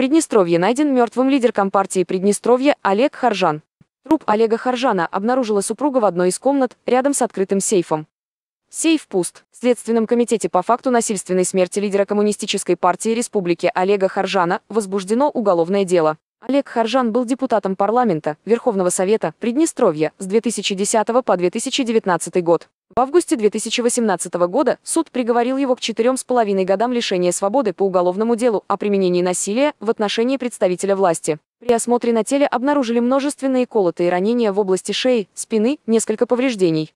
Приднестровье найден мертвым лидер Компартии Приднестровья Олег Харжан. Труп Олега Харжана обнаружила супруга в одной из комнат рядом с открытым сейфом. Сейф пуст. В Следственном комитете по факту насильственной смерти лидера Коммунистической партии Республики Олега Харжана возбуждено уголовное дело. Олег Харжан был депутатом парламента Верховного Совета Приднестровья с 2010 по 2019 год. В августе 2018 года суд приговорил его к четырем с половиной годам лишения свободы по уголовному делу о применении насилия в отношении представителя власти. При осмотре на теле обнаружили множественные колотые ранения в области шеи, спины, несколько повреждений.